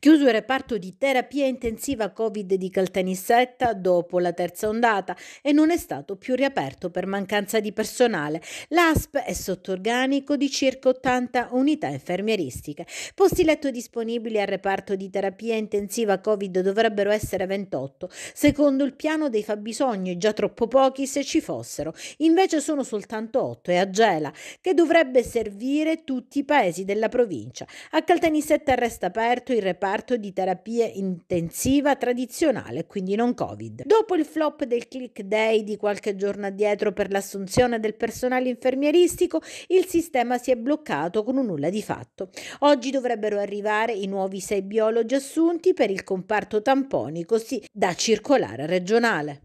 Chiuso il reparto di terapia intensiva Covid di Caltanissetta dopo la terza ondata e non è stato più riaperto per mancanza di personale. L'ASP è sotto organico di circa 80 unità infermieristiche. Posti letto disponibili al reparto di terapia intensiva Covid dovrebbero essere 28, secondo il piano dei fabbisogni, già troppo pochi se ci fossero. Invece sono soltanto 8 e a Gela, che dovrebbe servire tutti i paesi della provincia. A Caltanissetta resta aperto il reparto reparto di terapia intensiva tradizionale, quindi non Covid. Dopo il flop del click day di qualche giorno addietro per l'assunzione del personale infermieristico, il sistema si è bloccato con un nulla di fatto. Oggi dovrebbero arrivare i nuovi sei biologi assunti per il comparto tamponico, sì, da circolare regionale.